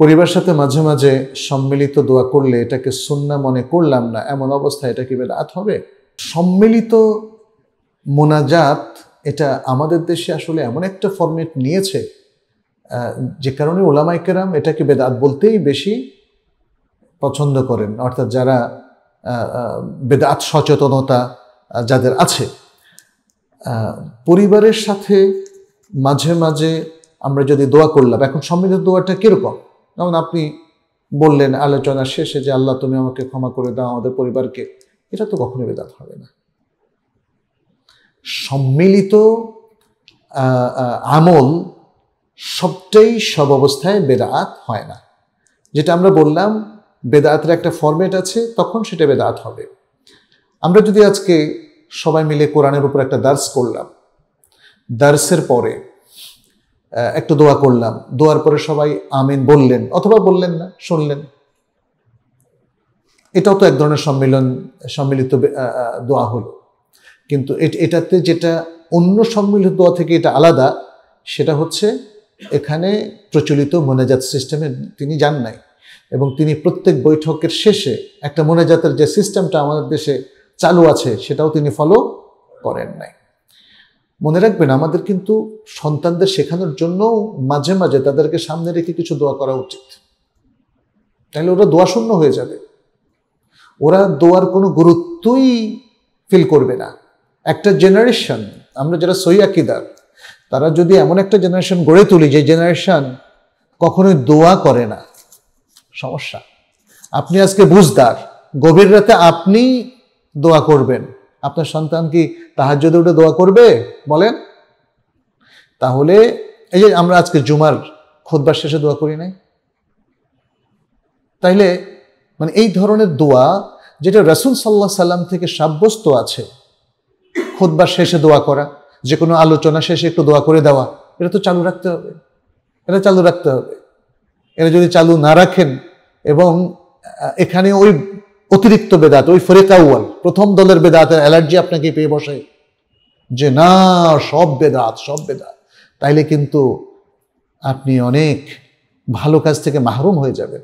পরিবার সাথে মাঝে মাঝে সম্মিলিত দোয়া করলে এটাকে সুন্না মনে করলাম না এমন অবস্থায় এটা কি বেদাত হবে সম্মিলিত মোনাজাত এটা আমাদের দেশে আসলে এমন একটা ফর্মেট নিয়েছে যে কারণে ওলামাইকেরাম এটাকে বেদাত বলতেই বেশি পছন্দ করেন অর্থাৎ যারা বেদাত সচেতনতা যাদের আছে পরিবারের সাথে মাঝে মাঝে আমরা যদি দোয়া করলাম এখন সম্মিলিত দোয়াটা কীরকম যেমন আপনি বললেন আলোচনা শেষে যে আল্লাহ তুমি আমাকে ক্ষমা করে দাও আমাদের পরিবারকে এটা তো কখনো বেদাত হবে না সম্মিলিত আমল সবটাই সব অবস্থায় বেদাত হয় না যেটা আমরা বললাম বেদাতের একটা ফর্মেট আছে তখন সেটা বেদাত হবে আমরা যদি আজকে সবাই মিলে কোরআনের উপর একটা দার্স করলাম দার্সের পরে একটু দোয়া করলাম দোয়ার পরে সবাই আমিন বললেন অথবা বললেন না শুনলেন এটাও তো এক ধরনের সম্মিলন সম্মিলিত দোয়া হলো কিন্তু এটাতে যেটা অন্য সম্মিলিত দোয়া থেকে এটা আলাদা সেটা হচ্ছে এখানে প্রচলিত মোনাজাত সিস্টেমে তিনি যান নাই এবং তিনি প্রত্যেক বৈঠকের শেষে একটা মোনাজাতের যে সিস্টেমটা আমাদের দেশে চালু আছে সেটাও তিনি ফলো করেন নাই মনে রাখবেন আমাদের কিন্তু সন্তানদের শেখানোর জন্য মাঝে মাঝে তাদেরকে সামনে রেখে কিছু দোয়া করা উচিত তাহলে ওরা দোয়া শূন্য হয়ে যাবে ওরা দোয়ার কোনো গুরুত্বই ফিল করবে না একটা জেনারেশন আমরা যারা সৈয়াকিদার তারা যদি এমন একটা জেনারেশন গড়ে তুলি যে জেনারেশন কখনোই দোয়া করে না সমস্যা আপনি আজকে বুঝদার গভীর রাতে আপনি দোয়া করবেন আপনার সন্তান কি তাহাজ্যদে উঠে দোয়া করবে বলেন তাহলে এই যে আমরা আজকে জুমার খোদবার শেষে দোয়া করি নাই তাইলে মানে এই ধরনের দোয়া যেটা রাসুল সাল্লাহ সাল্লাম থেকে সাব্যস্ত আছে খোদবার শেষে দোয়া করা যে কোনো আলোচনা শেষে একটু দোয়া করে দেওয়া এটা তো চালু রাখতে হবে এটা চালু রাখতে হবে এটা যদি চালু না রাখেন এবং এখানে ওই অতিরিক্ত বেদাত ওই ফরেকাউয়াল প্রথম দলের বেদাতের অ্যালার্জি আপনাকে পেয়ে বসে যে না সব বেদাত সব বেদাত তাইলে কিন্তু আপনি অনেক ভালো কাজ থেকে মাহরুম হয়ে যাবেন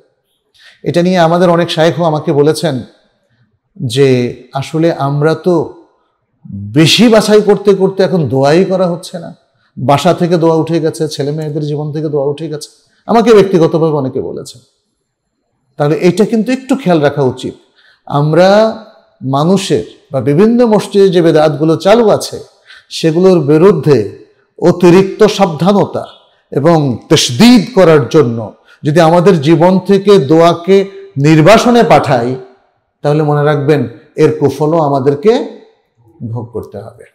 এটা নিয়ে আমাদের অনেক শায়েখও আমাকে বলেছেন যে আসলে আমরা তো বেশি বাছাই করতে করতে এখন দোয়াই করা হচ্ছে না বাসা থেকে দোয়া উঠে গেছে ছেলে মেয়েদের জীবন থেকে দোয়া উঠে গেছে আমাকে ব্যক্তিগতভাবে অনেকে বলেছেন তাহলে এটা কিন্তু একটু খেয়াল রাখা উচিত আমরা মানুষের বা বিভিন্ন মসজিদে যে বেদাতগুলো চালু আছে সেগুলোর বিরুদ্ধে অতিরিক্ত সাবধানতা এবং তসদিদ করার জন্য যদি আমাদের জীবন থেকে দোয়াকে নির্বাসনে পাঠাই তাহলে মনে রাখবেন এর কুফলও আমাদেরকে ভোগ করতে হবে